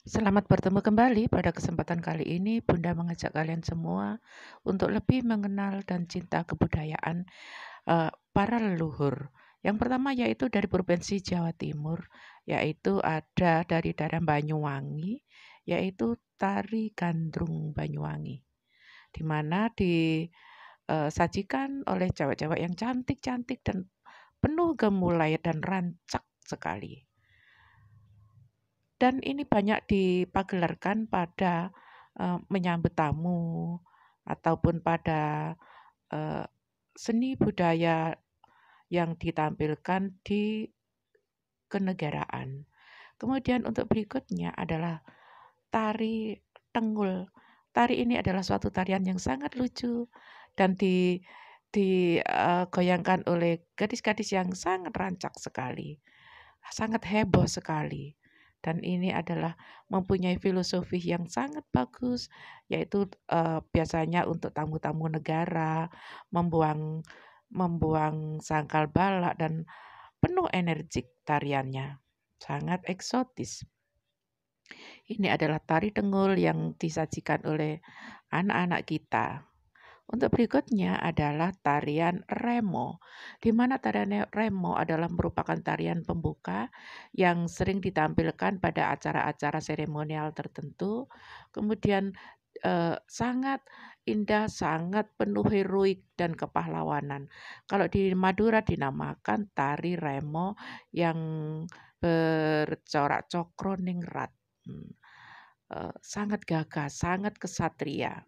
Selamat bertemu kembali pada kesempatan kali ini. Bunda mengajak kalian semua untuk lebih mengenal dan cinta kebudayaan uh, para leluhur. Yang pertama yaitu dari provinsi Jawa Timur, yaitu ada dari daerah Banyuwangi, yaitu tari gandrung Banyuwangi. Di mana disajikan eh, oleh cewek-cewek yang cantik-cantik dan penuh gemulai dan rancak sekali. Dan ini banyak dipagelarkan pada uh, menyambut tamu ataupun pada uh, seni budaya yang ditampilkan di kenegaraan. Kemudian untuk berikutnya adalah tari tenggul. Tari ini adalah suatu tarian yang sangat lucu dan di digoyangkan eh, uh, oleh gadis-gadis yang sangat rancak sekali, sangat heboh sekali dan ini adalah mempunyai filosofi yang sangat bagus yaitu uh, biasanya untuk tamu-tamu negara membuang membuang sangkal balak dan penuh energik tariannya sangat eksotis ini adalah tari dengul yang disajikan oleh anak-anak kita untuk berikutnya adalah tarian remo, di mana tarian remo adalah merupakan tarian pembuka yang sering ditampilkan pada acara-acara seremonial tertentu. Kemudian eh, sangat indah, sangat penuh heroik dan kepahlawanan. Kalau di Madura dinamakan tari remo yang bercorak cokro ningrat. Hmm. Eh, sangat gagah, sangat kesatria.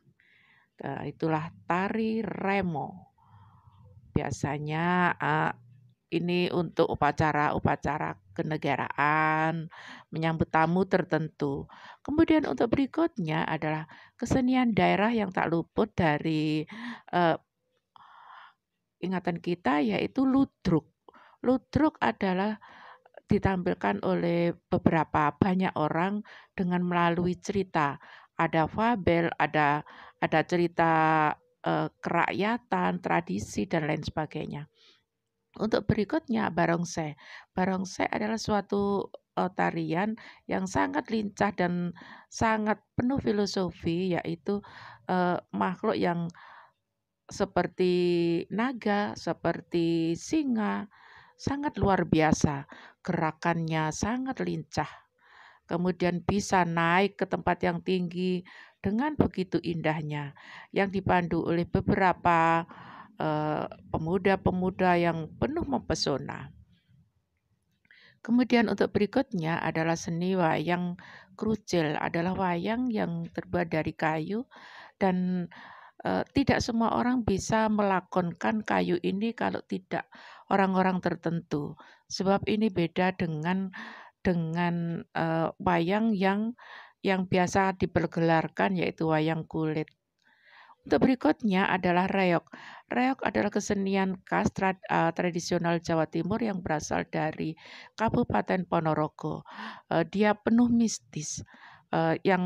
Eh, itulah tari remo. Biasanya eh, ini untuk upacara-upacara kenegaraan, menyambut tamu tertentu. Kemudian untuk berikutnya adalah kesenian daerah yang tak luput dari eh, ingatan kita yaitu ludruk. Ludruk adalah ditampilkan oleh beberapa banyak orang dengan melalui cerita ada fabel, ada ada cerita eh, kerakyatan, tradisi dan lain sebagainya. Untuk berikutnya barongsai. Barongsai adalah suatu eh, tarian yang sangat lincah dan sangat penuh filosofi yaitu eh, makhluk yang seperti naga, seperti singa, sangat luar biasa. Gerakannya sangat lincah kemudian bisa naik ke tempat yang tinggi dengan begitu indahnya, yang dipandu oleh beberapa pemuda eh, pemuda-pemuda yang penuh mempesona. Kemudian untuk berikutnya adalah seni wayang krucil, adalah wayang yang terbuat dari kayu dan e, tidak semua orang bisa melakonkan kayu ini kalau tidak orang-orang tertentu. Sebab ini beda dengan dengan uh, wayang yang yang biasa dipergelarkan yaitu wayang kulit. Untuk berikutnya adalah reok. Reok adalah kesenian khas trad uh, tradisional Jawa Timur yang berasal dari Kabupaten Ponorogo. Uh, dia penuh mistis uh, yang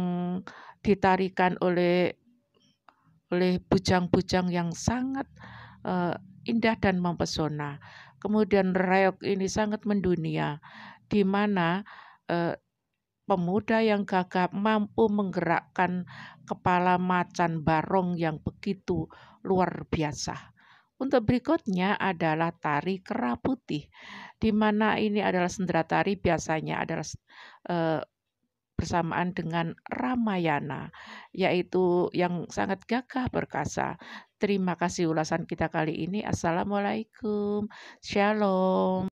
ditarikan oleh oleh bujang-bujang yang sangat uh, indah dan mempesona. Kemudian reok ini sangat mendunia di mana eh, pemuda yang gagah mampu menggerakkan kepala macan barong yang begitu luar biasa. Untuk berikutnya adalah tari kera putih, di mana ini adalah sendera tari biasanya adalah eh, bersamaan dengan Ramayana, yaitu yang sangat gagah perkasa. Terima kasih ulasan kita kali ini. Assalamualaikum. Shalom.